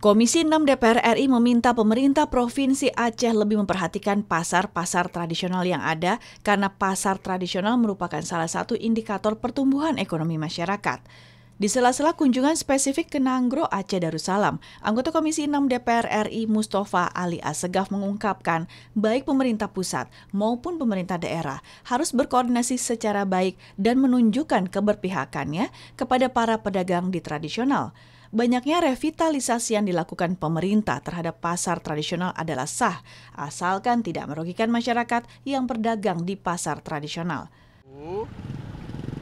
Komisi 6 DPR RI meminta pemerintah Provinsi Aceh lebih memperhatikan pasar-pasar tradisional yang ada karena pasar tradisional merupakan salah satu indikator pertumbuhan ekonomi masyarakat. Di sela-sela kunjungan spesifik ke Nanggro Aceh Darussalam, anggota Komisi 6 DPR RI Mustafa Ali Asegaf mengungkapkan, baik pemerintah pusat maupun pemerintah daerah harus berkoordinasi secara baik dan menunjukkan keberpihakannya kepada para pedagang di tradisional. Banyaknya revitalisasi yang dilakukan pemerintah terhadap pasar tradisional adalah sah, asalkan tidak merugikan masyarakat yang berdagang di pasar tradisional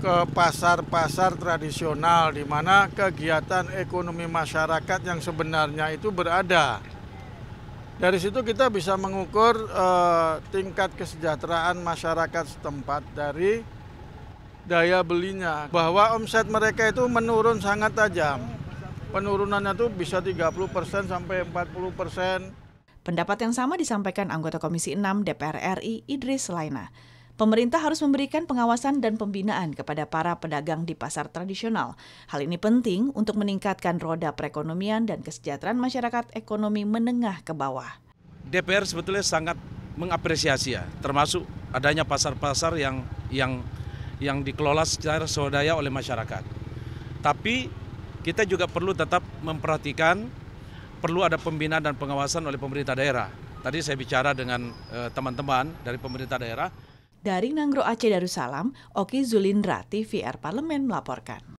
ke pasar-pasar tradisional di mana kegiatan ekonomi masyarakat yang sebenarnya itu berada. Dari situ kita bisa mengukur eh, tingkat kesejahteraan masyarakat setempat dari daya belinya. Bahwa omset mereka itu menurun sangat tajam. Penurunannya itu bisa 30% sampai 40%. Pendapat yang sama disampaikan anggota Komisi 6 DPR RI Idris Laina pemerintah harus memberikan pengawasan dan pembinaan kepada para pedagang di pasar tradisional. Hal ini penting untuk meningkatkan roda perekonomian dan kesejahteraan masyarakat ekonomi menengah ke bawah. DPR sebetulnya sangat mengapresiasi ya, termasuk adanya pasar-pasar yang yang yang dikelola secara swadaya oleh masyarakat. Tapi kita juga perlu tetap memperhatikan perlu ada pembinaan dan pengawasan oleh pemerintah daerah. Tadi saya bicara dengan eh, teman-teman dari pemerintah daerah dari Nanggro Aceh Darussalam, Oki Zulindra, TVR Parlemen melaporkan.